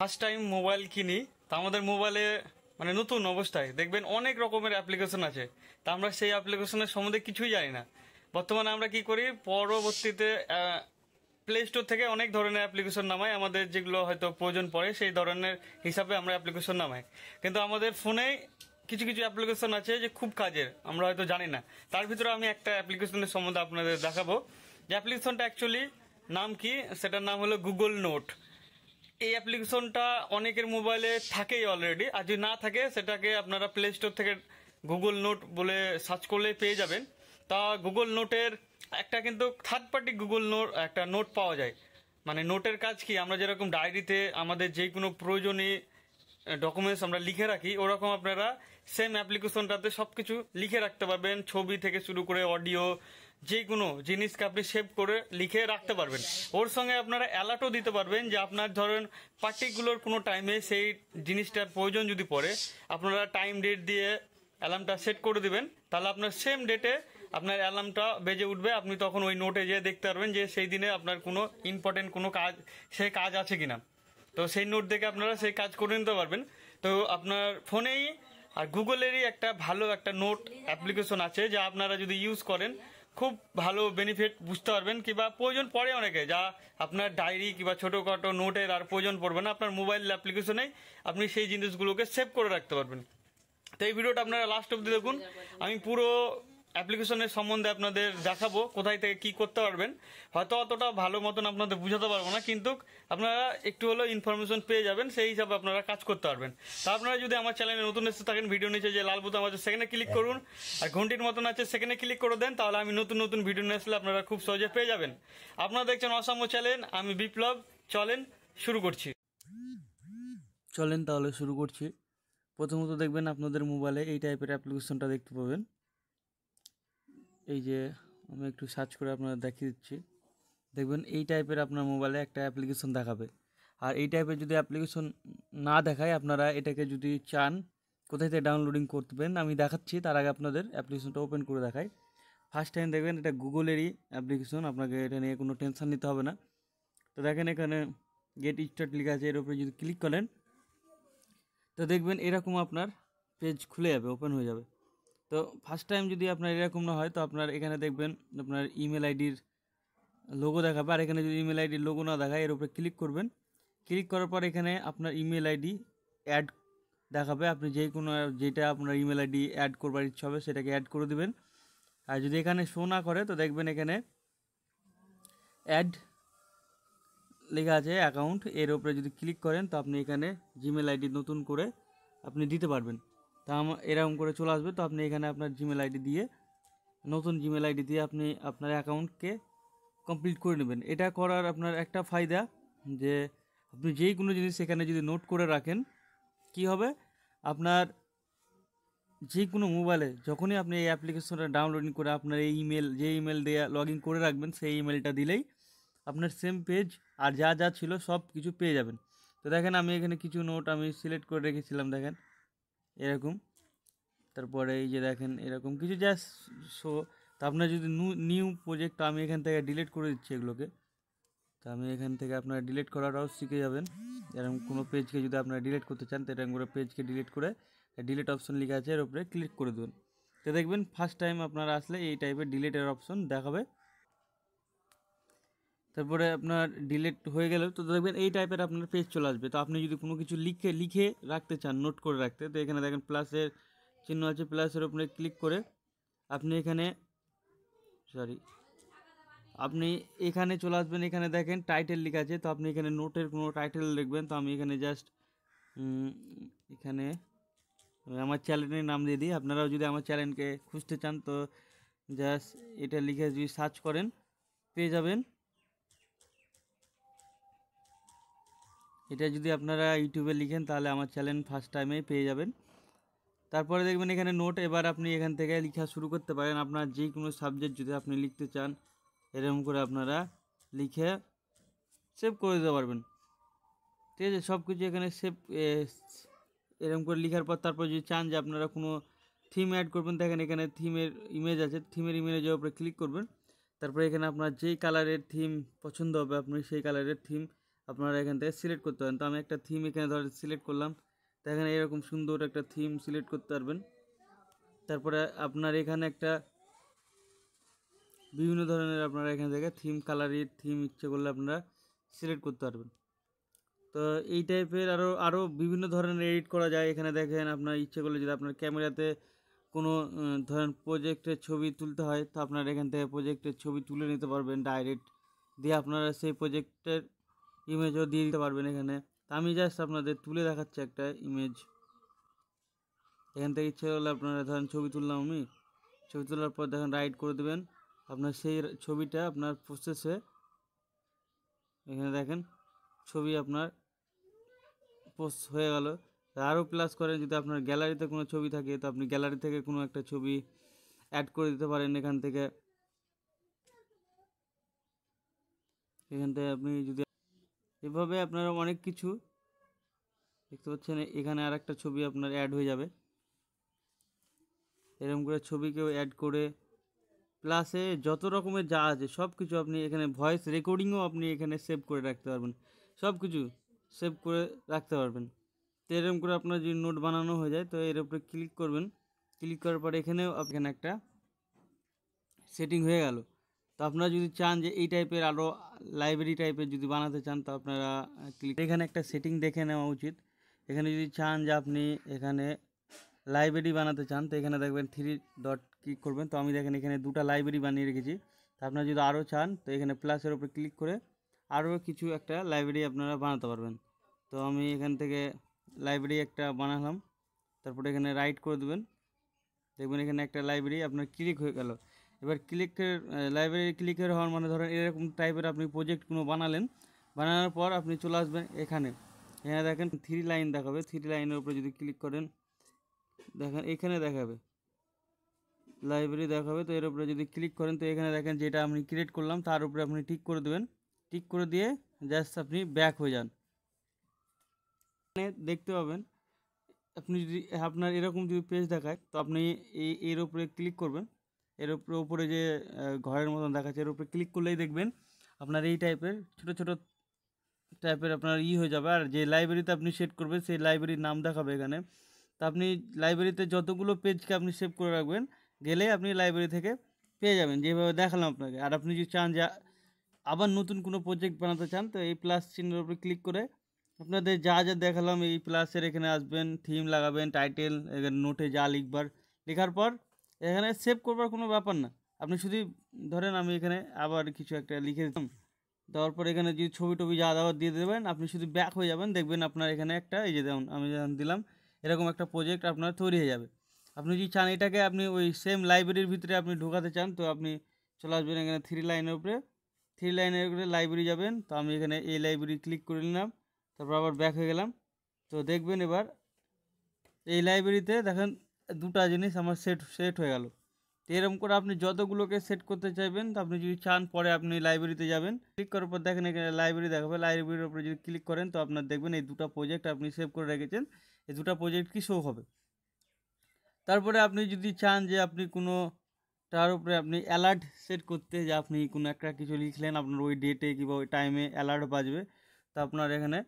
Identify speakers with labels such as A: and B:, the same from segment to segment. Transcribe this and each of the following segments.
A: first time mobile কিনি তা আমাদের মোবাইলে মানে নতুন অবস্থায় দেখবেন অনেক রকমের অ্যাপ্লিকেশন আছে তা আমরা সেই অ্যাপ্লিকেশনের সম্বন্ধে কিছুই জানি না বর্তমানে আমরা কি করি পরবর্তীতে প্লে স্টোর থেকে অনেক ধরনের অ্যাপ্লিকেশন নামাই আমাদের যেগুলো হয়তো প্রয়োজন পড়ে সেই ধরনের হিসাবে আমরা অ্যাপ্লিকেশন নামাই কিন্তু আমাদের ফোনে কিছু কিছু অ্যাপ্লিকেশন আছে যে খুব কাজের আমরা হয়তো জানি না তার ভিতরে আমি একটা অ্যাপ্লিকেশনের সম্বন্ধে আপনাদের দেখাবো যে অ্যাপ্লিকেশনটা অ্যাকচুয়ালি নাম কি সেটার নাম হলো গুগল নোট এই অ্যাপ্লিকেশনটা অনেকের মোবাইলে থাকেই অলরেডি আর যদি না থাকে সেটাকে আপনারা প্লে স্টোর থেকে গুগল নোট বলে সার্চ করলে পেয়ে যাবেন তা গুগল নোটের একটা কিন্তু থার্ড পার্টি গুগল নোট একটা নোট পাওয়া যায় মানে নোটের কাজ কি আমরা যেরকম ডায়েরিতে আমাদের যে কোনো প্রয়োজনীয় ডকুমেন্টস আমরা লিখে রাখি ওরকম আপনারা সেম অ্যাপ্লিকেশনটাতে সব কিছু লিখে রাখতে পারবেন ছবি থেকে শুরু করে অডিও যে কোনো জিনিসকে আপনি সেভ করে লিখে রাখতে পারবেন ওর সঙ্গে আপনারা অ্যালার্টও দিতে পারবেন যে আপনার ধরেন পার্টিকুলার কোনো টাইমে সেই জিনিসটার প্রয়োজন যদি পড়ে আপনারা টাইম ডেট দিয়ে অ্যালার্মটা সেট করে দেবেন তাহলে আপনার সেম ডেটে আপনার অ্যালার্মটা বেজে উঠবে আপনি তখন ওই নোটে যেয়ে দেখতে পারবেন যে সেই দিনে আপনার কোনো ইম্পর্টেন্ট কোনো কাজ সেই কাজ আছে কিনা তো সেই নোট দেখে আপনারা সেই কাজ করে নিতে পারবেন তো আপনার ফোনেই আর গুগলেরই একটা ভালো একটা নোট অ্যাপ্লিকেশন আছে যা আপনারা যদি ইউজ করেন খুব ভালো বেনিফিট বুঝতে পারবেন কিংবা প্রয়োজন পড়ে অনেকে যা আপনার ডায়েরি কিংবা ছোটোখাটো নোটের আর প্রয়োজন পড়বে না আপনার মোবাইল অ্যাপ্লিকেশনে আপনি সেই জিনিসগুলোকে সেভ করে রাখতে পারবেন তো এই ভিডিওটা আপনারা লাস্ট অব্দি দেখুন আমি পুরো অ্যাপ্লিকেশনের সম্বন্ধে আপনাদের দেখাবো কোথায় থেকে কি করতে পারবেন হয়তো অতটা ভালো মতন আপনাদের বুঝাতে পারবো না কিন্তু আপনারা একটু হলেও ইনফরমেশন পেয়ে যাবেন সেই হিসাবে আপনারা কাজ করতে পারবেন তা আপনারা যদি আমার চ্যানেলে নতুন এসে থাকেন ভিডিও নিচে যে লাল বোতাম আছে সেখানে ক্লিক করুন আর ঘন্টির মতন আছে সেখানে ক্লিক করে দেন তাহলে আমি নতুন নতুন ভিডিও নিয়ে আসলে আপনারা খুব সহজে পেয়ে যাবেন আপনারা দেখছেন অসাম্য চ্যানেল আমি বিপ্লব চলেন শুরু করছি চলেন তাহলে শুরু করছি প্রথমত দেখবেন আপনাদের মোবাইলে এই টাইপের অ্যাপ্লিকেশনটা দেখতে পাবেন এই যে আমি একটু সার্চ করে আপনারা দেখিয়ে দিচ্ছি দেখবেন এই টাইপের আপনার মোবাইলে একটা অ্যাপ্লিকেশন দেখাবে আর এই টাইপের যদি অ্যাপ্লিকেশন না দেখায় আপনারা এটাকে যদি চান কোথায় থেকে ডাউনলোডিং করতেবেন আমি দেখাচ্ছি তার আগে আপনাদের অ্যাপ্লিকেশনটা ওপেন করে দেখাই ফার্স্ট টাইম দেখবেন এটা গুগলেরই অ্যাপ্লিকেশন আপনাকে এটা নিয়ে কোনো টেনশান নিতে হবে না তো দেখেন এখানে গেট স্টার্ট লেখা আছে এর উপরে যদি ক্লিক করেন তো দেখবেন এরকম আপনার পেজ খুলে যাবে ওপেন হয়ে যাবে তো ফার্স্ট টাইম যদি আপনার এরকম না হয় তো আপনার এখানে দেখবেন আপনার ইমেল আইডির লোগো দেখাবে আর এখানে যদি ইমেল আইডির লোগো না দেখায় এর উপরে ক্লিক করবেন ক্লিক করার পর এখানে আপনার ইমেল আইডি অ্যাড দেখাবে আপনি যে কোনো যেটা আপনার ইমেল আইডি অ্যাড করবার ইচ্ছা হবে সেটাকে অ্যাড করে দেবেন আর যদি এখানে শো না করে তো দেখবেন এখানে অ্যাড লেখা আছে অ্যাকাউন্ট এর উপরে যদি ক্লিক করেন তো আপনি এখানে জিমেল আইডি নতুন করে আপনি দিতে পারবেন তা এরকম করে চলে আসবে তো আপনি এখানে আপনার জিমেল আইডি দিয়ে নতুন জিমেল আইডি দিয়ে আপনি আপনার অ্যাকাউন্টকে কমপ্লিট করে নেবেন এটা করার আপনার একটা ফায়দা যে আপনি যেই কোনো জিনিস এখানে যদি নোট করে রাখেন কি হবে আপনার যে কোনো মোবাইলে যখনই আপনি এই অ্যাপ্লিকেশনটা ডাউনলোডিং করে আপনার এই ইমেল যে ইমেল দেওয়া লগ ইন করে রাখবেন সেই ইমেলটা দিলেই আপনার সেম পেজ আর যা যা ছিল সব কিছু পেয়ে যাবেন তো দেখেন আমি এখানে কিছু নোট আমি সিলেক্ট করে রেখেছিলাম দেখেন এরকম তারপরে এই যে দেখেন এরকম কিছু জাস্ট শো তা আপনার যদি নিউ প্রজেক্ট আমি এখান থেকে ডিলিট করে দিচ্ছি এগুলোকে তো আমি এখান থেকে আপনার ডিলিট করাটাও শিখে যাবেন এরকম কোনো পেজকে যদি আপনারা ডিলিট করতে চান তো এরকম করে পেজকে ডিলিট করে ডিলিট অপশন লিখে আছে এর উপরে ক্লিক করে দেবেন তো দেখবেন ফার্স্ট টাইম আপনারা আসলে এই টাইপের ডিলিটের অপশন দেখাবে তারপরে আপনার ডিলেট হয়ে গেলে তো দেখবেন এই টাইপের আপনার পেজ চলে আসবে তো আপনি যদি কোনো কিছু লিখে লিখে রাখতে চান নোট করে রাখতে তো এখানে দেখেন প্লাসের চিহ্ন আছে প্লাসের ওপরে ক্লিক করে আপনি এখানে সরি আপনি এখানে চলে আসবেন এখানে দেখেন টাইটেল লিখা আছে তো আপনি এখানে নোটের কোনো টাইটেল লিখবেন তো আমি এখানে জাস্ট এখানে আমার চ্যানেলের নাম দিয়ে দিই আপনারাও যদি আমার চ্যানেলকে খুঁজতে চান তো জাস্ট এটা লিখে যদি সার্চ করেন পেয়ে যাবেন এটা যদি আপনারা ইউটিউবে লিখেন তাহলে আমার চ্যানেল ফার্স্ট টাইমেই পেয়ে যাবেন তারপরে দেখবেন এখানে নোট এবার আপনি এখান থেকে লেখা শুরু করতে পারেন আপনার যে কোনো সাবজেক্ট যদি আপনি লিখতে চান এরকম করে আপনারা লিখে সেভ করে দিতে পারবেন ঠিক আছে সব কিছু এখানে সেভ এরকম করে লেখার পর তারপর যদি চান যে আপনারা কোনো থিম অ্যাড করবেন দেখেন এখানে থিমের ইমেজ আছে থিমের ইমেজের উপরে ক্লিক করবেন তারপরে এখানে আপনার যেই কালারের থিম পছন্দ হবে আপনি সেই কালারের থিম আপনারা এখান থেকে সিলেক্ট করতে পারেন তো আমি একটা থিম এখানে ধরে সিলেক্ট করলাম তো এখানে এরকম সুন্দর একটা থিম সিলেক্ট করতে পারবেন তারপরে আপনার এখানে একটা বিভিন্ন ধরনের আপনারা এখান থেকে থিম কালারের থিম ইচ্ছে করলে আপনারা সিলেক্ট করতে পারবেন তো এই টাইপের আরও আরও বিভিন্ন ধরনের এডিট করা যায় এখানে দেখেন আপনার ইচ্ছে করলে যদি আপনার ক্যামেরাতে কোনো ধরেন প্রজেক্টের ছবি তুলতে হয় তো আপনারা এখান থেকে প্রজেক্টের ছবি তুলে নিতে পারবেন ডাইরেক্ট দিয়ে আপনারা সেই প্রজেক্টের ইমেজও দিয়ে দিতে পারবেন এখানে আমি জাস্ট আপনাদের তুলে দেখাচ্ছি একটা ইমেজ এখান থেকে ইচ্ছে করলে আপনারা ধরেন ছবি তুললাম আমি ছবি তোলার পর দেখেন রাইড করে দেবেন আপনার সেই ছবিটা আপনার প্রসেসে এখানে দেখেন ছবি আপনার পোস্ট হয়ে গেল আরও প্লাস করেন যদি আপনার গ্যালারিতে কোনো ছবি থাকে তো আপনি গ্যালারি থেকে কোনো একটা ছবি অ্যাড করে দিতে পারেন এখান থেকে এখান থেকে আপনি যদি এভাবে আপনারা অনেক কিছু দেখতে পাচ্ছেন এখানে আর একটা ছবি আপনার অ্যাড হয়ে যাবে এরকম করে ছবিকেও অ্যাড করে প্লাসে যত রকমের যা আছে সব কিছু আপনি এখানে ভয়েস রেকর্ডিংও আপনি এখানে সেভ করে রাখতে পারবেন সব কিছু সেভ করে রাখতে পারবেন তো এরকম করে আপনার যদি নোট বানানো হয়ে যায় তো এর উপরে ক্লিক করবেন ক্লিক করার পর এখানেও আপনি একটা সেটিং হয়ে গেল তো আপনারা যদি চান যে এই টাইপের আরও লাইব্রেরি টাইপের যদি বানাতে চান তো আপনারা ক্লিক এখানে একটা সেটিং দেখে নেওয়া উচিত এখানে যদি চান যে আপনি এখানে লাইব্রেরি বানাতে চান তো এখানে দেখবেন থ্রি ডট ক্লিক করবেন তো আমি দেখেন এখানে দুটা লাইব্রেরি বানিয়ে রেখেছি তো আপনারা যদি আরও চান তো এখানে প্লাসের ওপরে ক্লিক করে আরও কিছু একটা লাইব্রেরি আপনারা বানাতে পারবেন তো আমি এখান থেকে লাইব্রেরি একটা বানালাম তারপরে এখানে রাইট করে দেবেন দেখবেন এখানে একটা লাইব্রেরি আপনার ক্লিক হয়ে গেল এবার ক্লিকের লাইব্রেরি ক্লিকের হওয়ার মানে ধরেন এরকম টাইপের আপনি প্রজেক্ট কোনো বানালেন বানানোর পর আপনি চলে আসবেন এখানে এখানে দেখেন থ্রি লাইন দেখাবে থ্রি লাইনের উপরে যদি ক্লিক করেন দেখেন এখানে দেখাবে লাইব্রেরি দেখাবে তো এর উপরে যদি ক্লিক করেন তো এখানে দেখেন যেটা আপনি ক্রিয়েট করলাম তার উপরে আপনি টিক করে দেবেন টিক করে দিয়ে জাস্ট আপনি ব্যাক হয়ে যান দেখতে পাবেন আপনি যদি আপনার এরকম যদি পেজ দেখায় তো আপনি এর উপরে ক্লিক করবেন এর উপরে উপরে যে ঘরের মতন দেখাচ্ছে এর উপরে ক্লিক করলেই দেখবেন আপনার এই টাইপের ছোট ছোট টাইপের আপনার ই হয়ে যাবে আর যে লাইব্রেরিতে আপনি সেট করবেন সেই লাইব্রেরির নাম দেখাবে এখানে তা আপনি লাইব্রেরিতে যতগুলো পেজকে আপনি সেভ করে রাখবেন গেলে আপনি লাইব্রেরি থেকে পেয়ে যাবেন যেভাবে দেখালাম আপনাকে আর আপনি যদি চান যে আবার নতুন কোনো প্রজেক্ট বানাতে চান তো এই প্লাস চিহ্নের উপরে ক্লিক করে আপনাদের যা যা দেখালাম এই প্লাসের এখানে আসবেন থিম লাগাবেন টাইটেল এখানে নোটে যা লিখবার লেখার পর এখানে সেভ করবার কোনো ব্যাপার না আপনি শুধু ধরেন আমি এখানে আবার কিছু একটা লিখে দিতাম দেওয়ার পর এখানে যদি ছবি টবি যা দাওয়া দিয়ে দেবেন আপনি শুধু ব্যাক হয়ে যাবেন দেখবেন আপনার এখানে একটা এই যে দেখুন আমি যখন দিলাম এরকম একটা প্রজেক্ট আপনার তৈরি হয়ে যাবে আপনি যদি চান এটাকে আপনি ওই সেম লাইব্রেরির ভিতরে আপনি ঢোকাতে চান তো আপনি চলে আসবেন এখানে থ্রি লাইনের উপরে থ্রি লাইনের উপরে লাইব্রেরি যাবেন তো আমি এখানে এই লাইব্রেরি ক্লিক করে নিলাম তারপর আবার ব্যাক হয়ে গেলাম তো দেখবেন এবার এই লাইব্রেরিতে দেখেন দুটা জিনিস আমার সেট সেট হয়ে গেল তো এরকম করে আপনি যতগুলোকে সেট করতে চাইবেন তো আপনি যদি চান পরে আপনি লাইব্রেরিতে যাবেন ক্লিক করার পর দেখেন এখানে লাইব্রেরি দেখাবে লাইব্রেরির উপরে যদি ক্লিক করেন তো আপনার দেখবেন এই দুটা প্রজেক্ট আপনি সেভ করে রেখেছেন এই দুটা প্রজেক্ট কি শো হবে তারপরে আপনি যদি চান যে আপনি কোনো তার উপরে আপনি অ্যালার্ট সেট করতে যে আপনি কোনো একটা কিছু লিখলেন আপনার ওই ডেটে কিংবা ওই টাইমে অ্যালার্ট বাজবে তা আপনার এখানে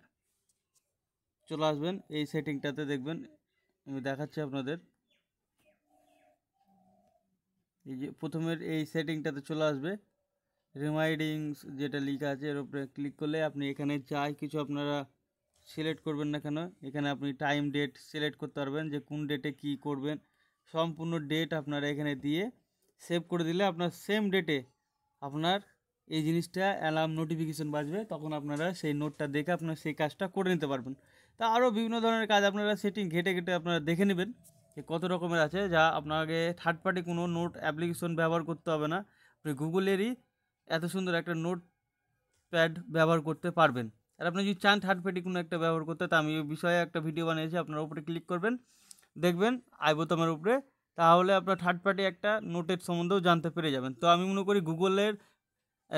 A: চলে আসবেন এই সেটিংটাতে দেখবেন আমি দেখাচ্ছি আপনাদের এই যে প্রথমের এই সেটিংটাতে চলে আসবে রিমাইন্ডিংস যেটা লেখা আছে এর উপরে ক্লিক করলে আপনি এখানে যাই কিছু আপনারা সিলেক্ট করবেন না কেন এখানে আপনি টাইম ডেট সিলেক্ট করতে পারবেন যে কোন ডেটে কি করবেন সম্পূর্ণ ডেট আপনারা এখানে দিয়ে সেভ করে দিলে আপনার সেম ডেটে আপনার এই জিনিসটা অ্যালার্ম নোটিফিকেশান বাজবে তখন আপনারা সেই নোটটা দেখে আপনারা সেই কাজটা করে নিতে পারবেন তা আরও বিভিন্ন ধরনের কাজ আপনারা সেটিং ঘেটে ঘেটে আপনারা দেখে নেবেন কত রকমের আছে যা আপনাকে থার্ড পার্টি কোনো নোট অ্যাপ্লিকেশন ব্যবহার করতে হবে না আপনি গুগলেরই এত সুন্দর একটা নোট প্যাড ব্যবহার করতে পারবেন আর আপনি যদি চান থার্ড পার্টি কোনো একটা ব্যবহার করতে তা আমি ওই বিষয়ে একটা ভিডিও বানিয়েছি আপনার উপরে ক্লিক করবেন দেখবেন আই বোতামের উপরে তাহলে আপনার থার্ড পার্টি একটা নোটের সম্বন্ধেও জানতে পেরে যাবেন তো আমি মনে করি গুগলের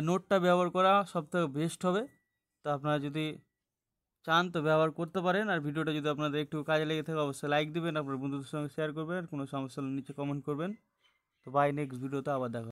A: নোটটা ব্যবহার করা সবথেকে বেস্ট হবে তো আপনারা যদি চান তো ব্যবহার করতে পারেন আর ভিডিওটা যদি আপনাদের একটু কাজে লেগে থাকে অবশ্যই লাইক দেবেন আপনার বন্ধুদের সঙ্গে শেয়ার করবেন কোনো সমস্যা হলে নিচে কমেন্ট করবেন তো বাই নেক্সট ভিডিওতে আবার দেখা